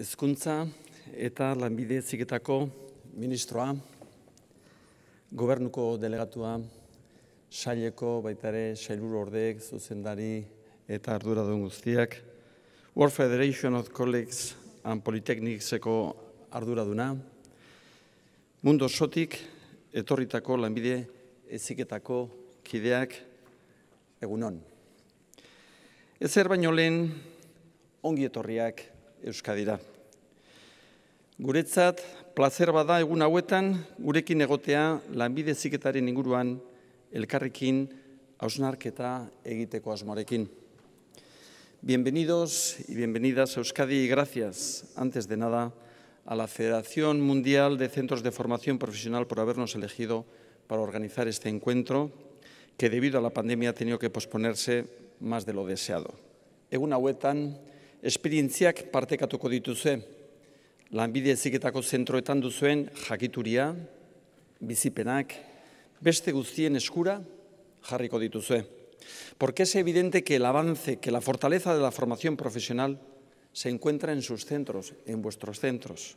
Ezkuntza eta lanbide ziketako ministroa, gobernuko delegatua, saileko baitare sailur ordeek, zuzendari eta arduradun guztiak, World Federation of Colleagues and Polytechnicseko arduraduna, duena, mundu etorritako lanbide eziketako kideak egunon. Ezer baino lehen, ongi etorriak Euskadira. Guretzat, placer bada egun hauetan, gurekin egotea lanbide ziketaren inguruan, elkarrekin, ausnarketa egiteko asmorekin. Bienvenidos y bienvenidas a Euskadi y gracias, antes de nada, a la Federación Mundial de Centros de Formación Profesional por habernos elegido para organizar este encuentro, que debido a la pandemia ha tenido que posponerse más de lo deseado. Egun hauetan, esperientziak partekatuko dituzue. Lanbide eziketako zentroetan duzuen jakituria, bizipenak, beste guztien eskura jarriko dituzue. Porque es evidente que el avance, que la fortaleza de la formación profesional se encuentra en sus centros, en vuestros centros.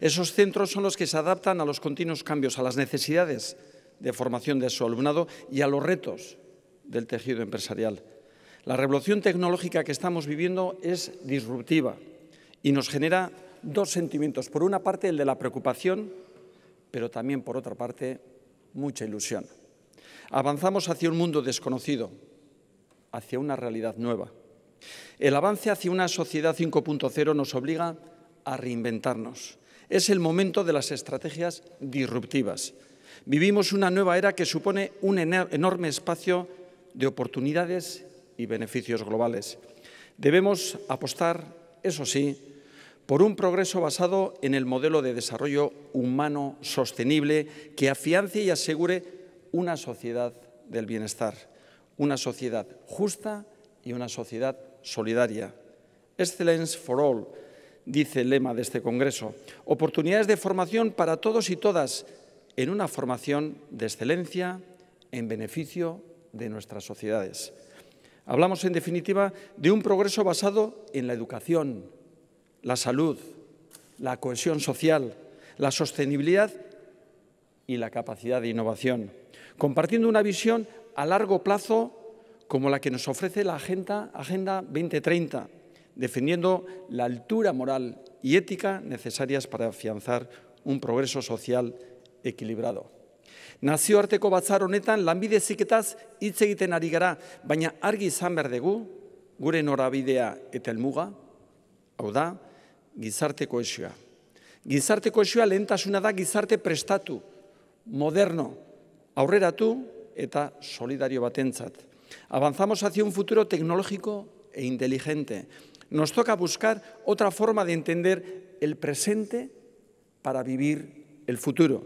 Esos centros son los que se adaptan a los continuos cambios, a las necesidades de formación de su alumnado y a los retos del tejido empresarial. La revolución tecnológica que estamos viviendo es disruptiva y nos genera dos sentimientos. Por una parte, el de la preocupación, pero también, por otra parte, mucha ilusión. Avanzamos hacia un mundo desconocido, hacia una realidad nueva. El avance hacia una sociedad 5.0 nos obliga a reinventarnos. Es el momento de las estrategias disruptivas. Vivimos una nueva era que supone un enorme espacio de oportunidades y beneficios globales. Debemos apostar, eso sí, por un progreso basado en el modelo de desarrollo humano sostenible que afiance y asegure una sociedad del bienestar, una sociedad justa y una sociedad solidaria. Excellence for all, dice el lema de este Congreso. Oportunidades de formación para todos y todas en una formación de excelencia en beneficio de nuestras sociedades. Hablamos, en definitiva, de un progreso basado en la educación, la salud, la cohesión social, la sostenibilidad y la capacidad de innovación, compartiendo una visión a largo plazo como la que nos ofrece la Agenda, 2030, defendiendo la altura moral y ética necesarias para afianzar un progreso social equilibrado. Nazioarteko batzar honetan lanbide ziketaz hitz egiten ari gara, baina argi izan behar dugu, gure norabidea eta helmuga, hau da, gizarte koesioa. Gizarte koesioa lehentasuna da gizarte prestatu, moderno, aurreratu eta solidario batentzat. Avanzamos hacia un futuro teknologiko e inteligente. Nos toca buscar otra forma de entender el presente para vivir El futuro.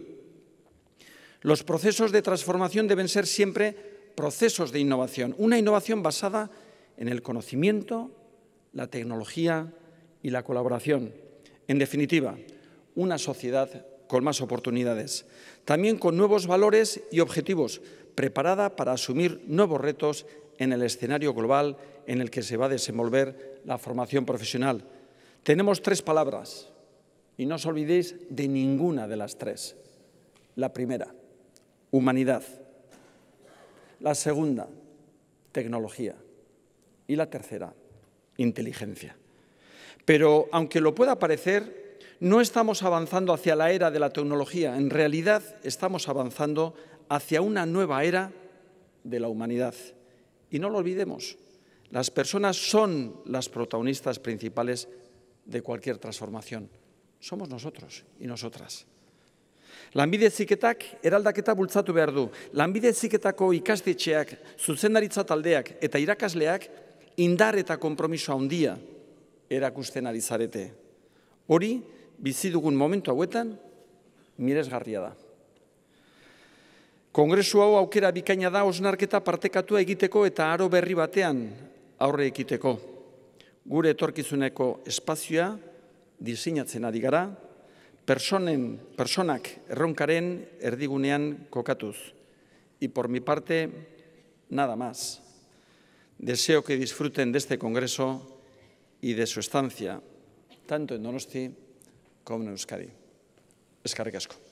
Los procesos de transformación deben ser siempre procesos de innovación, una innovación basada en el conocimiento, la tecnología y la colaboración. En definitiva, una sociedad con más oportunidades, también con nuevos valores y objetivos, preparada para asumir nuevos retos en el escenario global en el que se va a desenvolver la formación profesional. Tenemos tres palabras y no os olvidéis de ninguna de las tres. La primera, humanidad. La segunda, tecnología. Y la tercera, inteligencia. Pero aunque lo pueda parecer, no estamos avanzando hacia la era de la tecnología, en realidad estamos avanzando hacia una nueva era de la humanidad. Y no lo olvidemos, las personas son las protagonistas principales de cualquier transformación. Somos nosotros y nosotras. Lanbide ziketak eraldaketa bultzatu behar du. Lanbide ziketako ikastetxeak, zuzendaritza taldeak eta irakasleak indar eta kompromiso handia erakusten ari zarete. Hori, bizi dugun momentu hauetan, miresgarria da. Kongresu hau aukera bikaina da osnarketa partekatua egiteko eta aro berri batean aurre ekiteko. Gure etorkizuneko espazioa, disinatzen ari gara, personen, personak erronkaren erdigunean kokatuz. Y por mi parte, nada más. Deseo que disfruten de este Congreso y de su estancia, tanto en Donosti como en Euskadi. Escargasco.